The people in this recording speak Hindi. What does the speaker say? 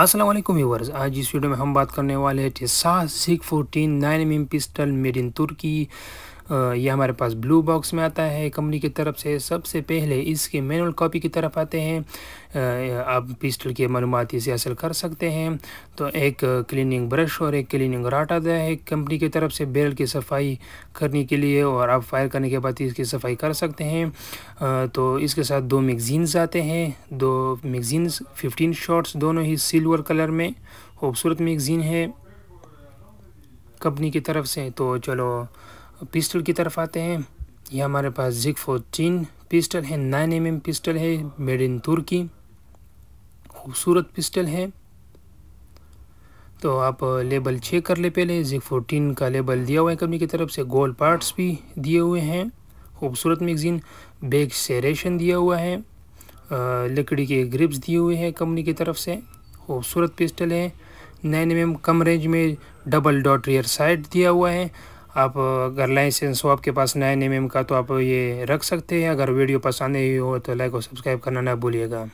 अस्सलाम वालेकुम व्यूवर्स आज इस वीडियो में हम बात करने वाले हैं Tisas zig fourteen nine M pistol made in Turkey ये हमारे पास ब्लू बॉक्स में आता है कंपनी की तरफ से सबसे पहले इसके मैनुअल कॉपी की तरफ आते हैं आप पिस्टल की मालूम इसे हासिल कर सकते हैं तो एक क्लीनिंग ब्रश और एक क्लीनिंग राट आता है कंपनी की तरफ से बैरल की सफाई करने के लिए और आप फायर करने के बाद इसकी सफाई कर सकते हैं तो इसके साथ दो मैगजीन्स आते हैं दो मैगजीन्स फिफ्टीन शॉट्स दोनों ही सिल्वर कलर में खूबसूरत मैगज़ीन है कंपनी की तरफ से तो चलो पिस्टल की तरफ आते हैं यह हमारे पास जिक फोर्टीन पिस्टल है नाइन एम एम पिस्टल है मेड इन तुर्की खूबसूरत पिस्टल है तो आप लेबल चेक कर ले पहले जिक फोर्टीन का लेबल दिया हुआ है कंपनी की तरफ से गोल पार्ट्स भी दिए हुए हैं खूबसूरत मैगज़ीन बैग सेरेशन दिया हुआ है लकड़ी के ग्रिप्स दिए हुए हैं कंपनी की तरफ से खूबसूरत पिस्टल है नाइन एम कम रेंज में डबल डॉट रियर साइड दिया हुआ है आप अगर लाइसेंस हो आपके पास नए एम का तो आप ये रख सकते हैं अगर वीडियो पसंद नहीं हो तो लाइक और सब्सक्राइब करना ना भूलिएगा